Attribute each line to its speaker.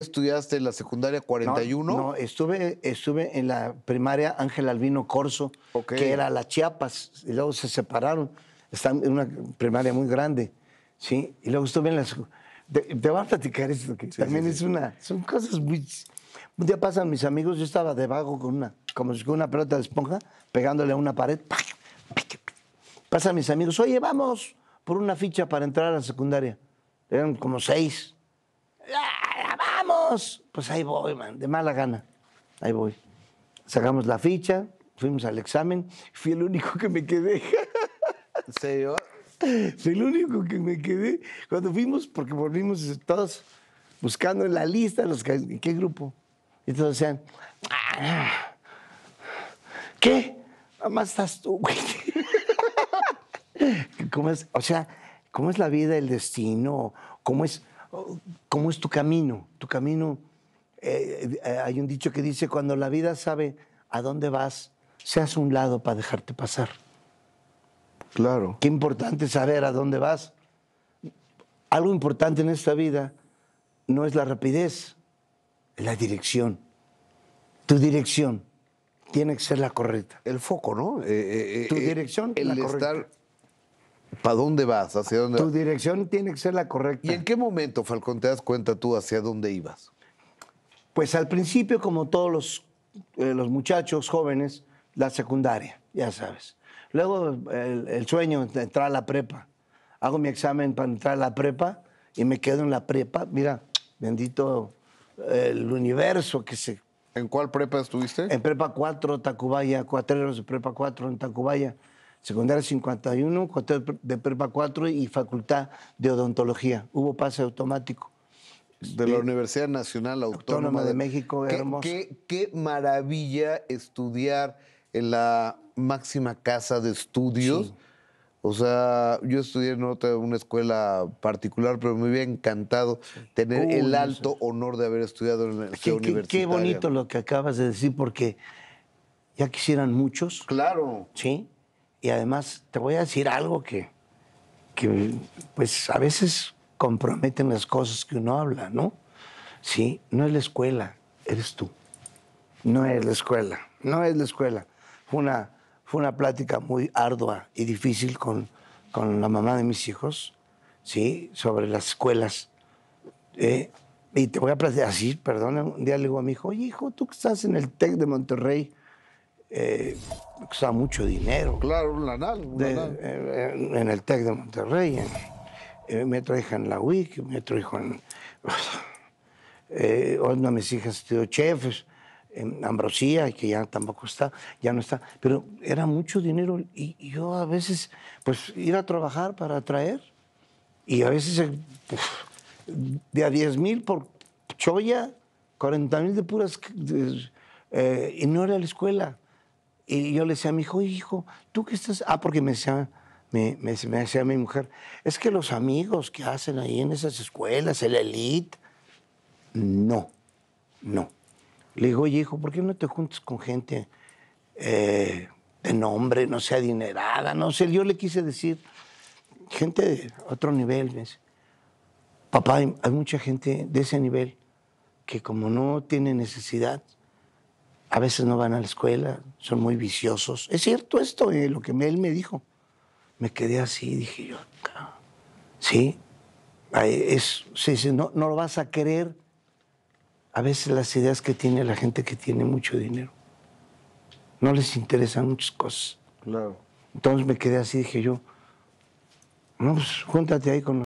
Speaker 1: estudiaste en la secundaria 41? No,
Speaker 2: estuve, estuve en la primaria Ángel Albino Corso, que era la Chiapas, y luego se separaron. están en una primaria muy grande, ¿sí? Y luego estuve en la... Te, te voy a platicar esto, que también es una... Son cosas muy... Un día pasan mis amigos, yo estaba de vago con una, como si con una pelota de esponja, pegándole a una pared. Pasan mis amigos, oye, vamos por una ficha para entrar a la secundaria. Eran como seis pues ahí voy, man, de mala gana. Ahí voy. Sacamos la ficha, fuimos al examen, fui el único que me quedé. ¿En serio? Fui el único que me quedé. Cuando fuimos, porque volvimos todos buscando en la lista los que, en qué grupo. Y todos decían, ah, ¿qué? ¿Mamá estás tú, ¿Cómo es? O sea, ¿cómo es la vida, el destino? ¿Cómo es? ¿Cómo es tu camino? Tu camino, eh, eh, hay un dicho que dice, cuando la vida sabe a dónde vas, se hace un lado para dejarte pasar. Claro. Qué importante saber a dónde vas. Algo importante en esta vida no es la rapidez, es la dirección. Tu dirección tiene que ser la
Speaker 1: correcta. El foco, ¿no? Eh, tu dirección, la correcta. ¿Para dónde vas? ¿Hacia dónde Tu dirección tiene que ser la correcta. ¿Y en qué momento, Falcón, te das cuenta tú hacia dónde ibas?
Speaker 2: Pues al principio, como todos los, eh, los muchachos jóvenes, la secundaria, ya sabes. Luego el, sueño de entrar a la prepa. Hago mi examen para entrar a la prepa y me quedo en la prepa. Mira, bendito eh, el universo que se... ¿En cuál prepa estuviste? En prepa 4, Tacubaya, cuatreros de prepa 4 en Tacubaya secundaria 51, cuartel de prepa 4 y facultad de odontología. Hubo pase automático.
Speaker 1: De la Universidad Nacional Autónoma, de, México, qué, Qué, maravilla estudiar en la máxima casa de estudios. O sea, yo estudié en otra, una escuela particular, pero me hubiera encantado tener el alto honor de haber
Speaker 2: estudiado en la qué, universidad. Qué bonito lo que acabas de decir, porque ya quisieran muchos. Claro. Sí y además te voy a decir algo que, que pues a veces comprometen las cosas que uno habla, ¿no? Sí, no es la escuela, eres tú. No es la escuela, no es la escuela. Fue una, fue una plática muy ardua y difícil con, con la mamá de mis hijos, ¿sí? Sobre las escuelas. ¿eh? y te voy a platicar así, perdón, un día le digo a mi hijo, oye, hijo, tú que estás en el TEC de Monterrey, eh, mucho dinero. Claro, un lanal. Eh, eh, en, el TEC de Monterrey, eh, me trajo en la WIC, me trajo en... Eh, una de mis hijas estudió chefes en Ambrosía, que ya tampoco está, ya no está. Pero era mucho dinero y, yo a veces, pues, ir a trabajar para traer. Y a veces de a 10 mil por choya, 40 mil de puras... y no era la escuela. Y yo le decía a mi hijo, hijo, ¿tú qué estás? Ah, porque me decía, me, me, decía mi mujer, es que los amigos que hacen ahí en esas escuelas, el elite, no, no. Le digo, oye, hijo, ¿por qué no te juntas con gente eh, de nombre, no sea adinerada? No sé, yo le quise decir, gente de otro nivel. Me papá, hay mucha gente de ese nivel que como no tiene necesidad, a veces no van a la escuela, son muy viciosos. Es cierto esto, eh, lo que él me dijo. Me quedé así, dije yo, sí, es, sí, no, no lo vas a creer a veces las ideas que tiene la gente que tiene mucho dinero. No les interesan muchas cosas. Claro. Entonces me quedé así, dije yo, no, pues júntate ahí con